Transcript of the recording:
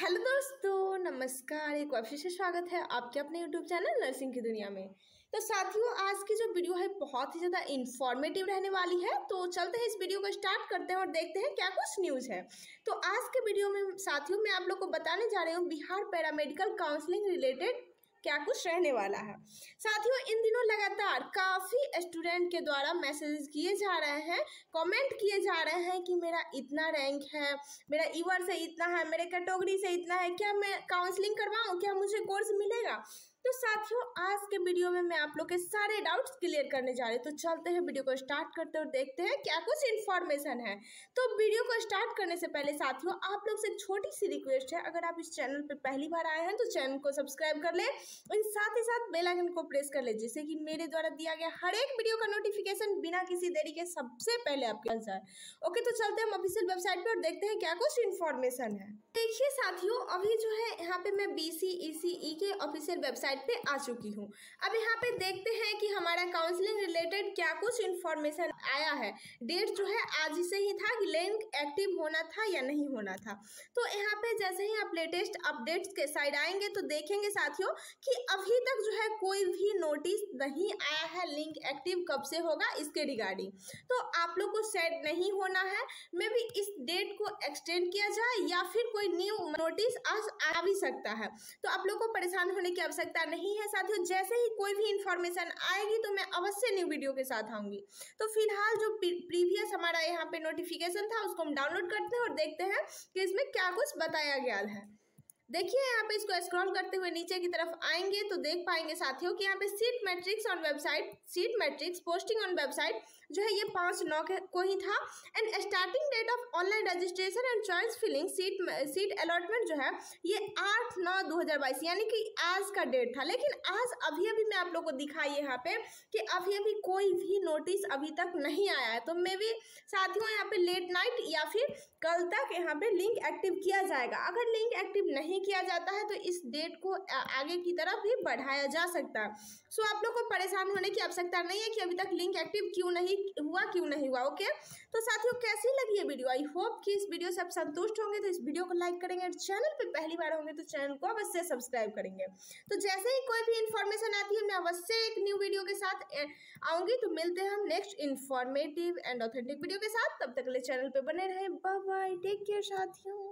hello दोस्तों नमस्कार एक बार फिर से स्वागत है आपके अपने यूट्यूब चैनल नर्सिंग की दुनिया में तो साथियों आज की जो वीडियो है बहुत ही ज़्यादा इन्फॉर्मेटिव रहने वाली है तो चलते हैं इस वीडियो को स्टार्ट करते हैं और देखते हैं क्या कुछ न्यूज़ है तो आज के वीडियो में साथियों मैं आप लोग को बताने जा रही हूँ बिहार पैरामेडिकल काउंसलिंग रिलेटेड क्या कुछ रहने वाला है साथियों इन दिनों लगातार काफ़ी स्टूडेंट के द्वारा मैसेज किए जा रहे हैं कमेंट किए जा रहे हैं कि मेरा इतना रैंक है मेरा ईवर e से इतना है मेरे कैटेगरी से इतना है क्या मैं काउंसलिंग करवाऊँ क्या मुझे कोर्स मिलेगा तो साथियों आज के वीडियो में मैं आप लोग के सारे डाउट्स क्लियर करने जा रही हूँ तो चलते हैं वीडियो को स्टार्ट करते हैं और देखते हैं क्या कुछ इन्फॉर्मेशन है तो वीडियो को स्टार्ट करने से पहले साथियों आप लोग से छोटी सी रिक्वेस्ट है अगर आप इस चैनल पर पहली बार आए हैं तो चैनल को सब्सक्राइब कर लें और साथ ही साथ बेलाइकन को प्रेस कर लें जिससे कि मेरे द्वारा दिया गया हर एक वीडियो का नोटिफिकेशन बिना किसी देरी के सबसे पहले आपके पास जाए ओके तो चलते हैं हम ऑफिशियल वेबसाइट पर और देखते हैं क्या कुछ इन्फॉर्मेशन है देखिए साथियों अभी जो है यहाँ पे मैं बी सी e e के ऑफिशियल वेबसाइट वेबसाइट पे आ चुकी हूँ अब यहाँ पे देखते हैं कि हमारा काउंसलिंग रिलेटेड क्या कुछ इन्फॉर्मेशन आया है डेट जो है आज से ही था कि लिंक एक्टिव होना था या नहीं होना था तो यहाँ पे जैसे ही आप लेटेस्ट अपडेट्स के साइड आएंगे तो देखेंगे साथियों कि अभी तक जो है कोई भी नोटिस नहीं आया है लिंक एक्टिव कब से होगा इसके रिगार्डिंग तो आप लोग को सेट नहीं होना है मे बी इस डेट को एक्सटेंड किया जाए या फिर कोई न्यू नोटिस आ भी सकता है तो आप लोग को परेशान होने की आवश्यकता पता नहीं है साथियों जैसे ही कोई भी इंफॉर्मेशन आएगी तो मैं अवश्य न्यू वीडियो के साथ आऊंगी तो फिलहाल जो प्रीवियस हमारा यहाँ पे नोटिफिकेशन था उसको हम डाउनलोड करते हैं और देखते हैं कि इसमें क्या कुछ बताया गया है देखिए यहाँ पे इसको स्क्रॉल करते हुए नीचे की तरफ आएंगे तो देख पाएंगे साथियों कि यहाँ पे seat matrix on website seat matrix posting on website जो है ये पाँच नौ को ही था and starting date of online registration and choice filling seat seat allotment जो है ये आठ नौ दो हज़ार बाईस यानी कि आज का डेट था लेकिन आज अभी अभी मैं आप लोग को दिखाई यहाँ पे कि अभी अभी कोई भी नोटिस अभी तक नहीं आया है तो मे भी साथियों यहाँ पे लेट नाइट या फिर कल तक यहाँ पे लिंक एक्टिव किया जाएगा अगर लिंक एक्टिव नहीं नहीं किया जाता है तो इस डेट को आगे की तरफ भी बढ़ाया जा सकता है सो आप लोग को परेशान होने की आवश्यकता नहीं है कि अभी तक लिंक एक्टिव क्यों नहीं हुआ क्यों नहीं हुआ ओके तो साथियों कैसी लगी ये वीडियो आई होप कि इस वीडियो से आप संतुष्ट होंगे तो इस वीडियो को लाइक करेंगे और चैनल पर पहली बार होंगे तो चैनल को अवश्य सब्सक्राइब करेंगे तो जैसे ही कोई भी इन्फॉर्मेशन आती है मैं अवश्य एक न्यू वीडियो के साथ आऊँगी तो मिलते हैं हम next informative and authentic video के साथ तब तक ले चैनल पर बने रहें बाय बाय टेक केयर साथियों